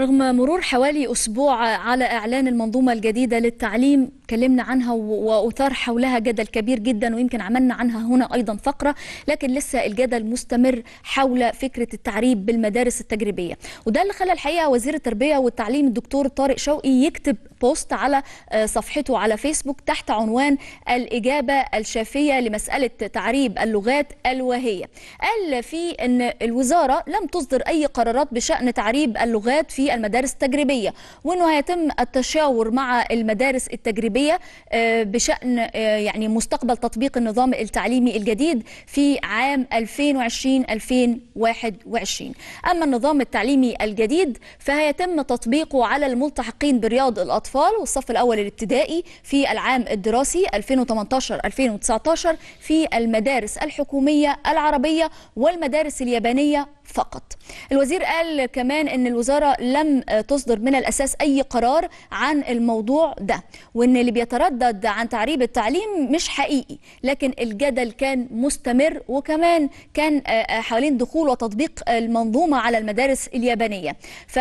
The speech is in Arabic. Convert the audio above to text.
رغم مرور حوالي أسبوع على إعلان المنظومة الجديدة للتعليم كلمنا عنها وأثار حولها جدل كبير جدا ويمكن عملنا عنها هنا أيضا فقرة لكن لسه الجدل مستمر حول فكرة التعريب بالمدارس التجريبية وده اللي خلى الحقيقة وزير التربية والتعليم الدكتور طارق شوقي يكتب بوست على آه، صفحته على فيسبوك تحت عنوان الإجابة الشافية لمسألة تعريب اللغات الوهية قال فيه أن الوزارة لم تصدر أي قرارات بشأن تعريب اللغات في المدارس التجريبية وأنه هيتم التشاور مع المدارس التجريبية آه، بشأن آه، يعني مستقبل تطبيق النظام التعليمي الجديد في عام 2020-2021 أما النظام التعليمي الجديد فهيتم تطبيقه على الملتحقين برياض الأطفال والصف الأول الابتدائي في العام الدراسي 2018-2019 في المدارس الحكومية العربية والمدارس اليابانية فقط الوزير قال كمان أن الوزارة لم تصدر من الأساس أي قرار عن الموضوع ده وأن اللي بيتردد عن تعريب التعليم مش حقيقي لكن الجدل كان مستمر وكمان كان آه، آه، حوالين دخول وتطبيق المنظومة على المدارس اليابانية فهذا